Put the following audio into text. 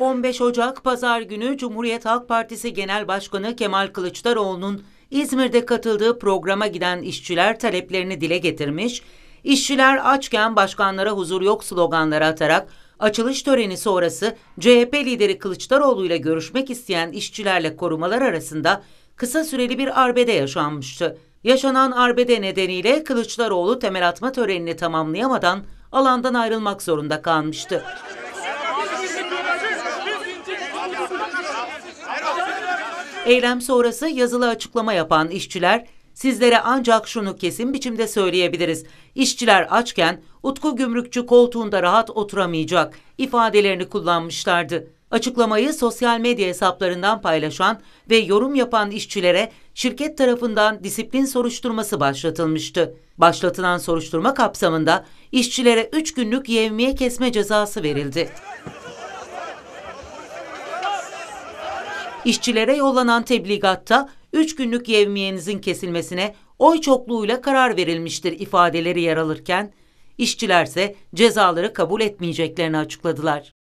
15 Ocak Pazar günü Cumhuriyet Halk Partisi Genel Başkanı Kemal Kılıçdaroğlu'nun İzmir'de katıldığı programa giden işçiler taleplerini dile getirmiş, işçiler açken başkanlara huzur yok sloganları atarak açılış töreni sonrası CHP lideri Kılıçdaroğlu ile görüşmek isteyen işçilerle korumalar arasında kısa süreli bir arbede yaşanmıştı. Yaşanan arbede nedeniyle Kılıçdaroğlu temel atma törenini tamamlayamadan alandan ayrılmak zorunda kalmıştı. Eylem sonrası yazılı açıklama yapan işçiler, sizlere ancak şunu kesin biçimde söyleyebiliriz. İşçiler açken Utku Gümrükçü koltuğunda rahat oturamayacak ifadelerini kullanmışlardı. Açıklamayı sosyal medya hesaplarından paylaşan ve yorum yapan işçilere şirket tarafından disiplin soruşturması başlatılmıştı. Başlatılan soruşturma kapsamında işçilere 3 günlük yevmiye kesme cezası verildi. İşçilere yollanan tebligatta 3 günlük yevmiyenizin kesilmesine oy çokluğuyla karar verilmiştir ifadeleri yer alırken, işçilerse cezaları kabul etmeyeceklerini açıkladılar.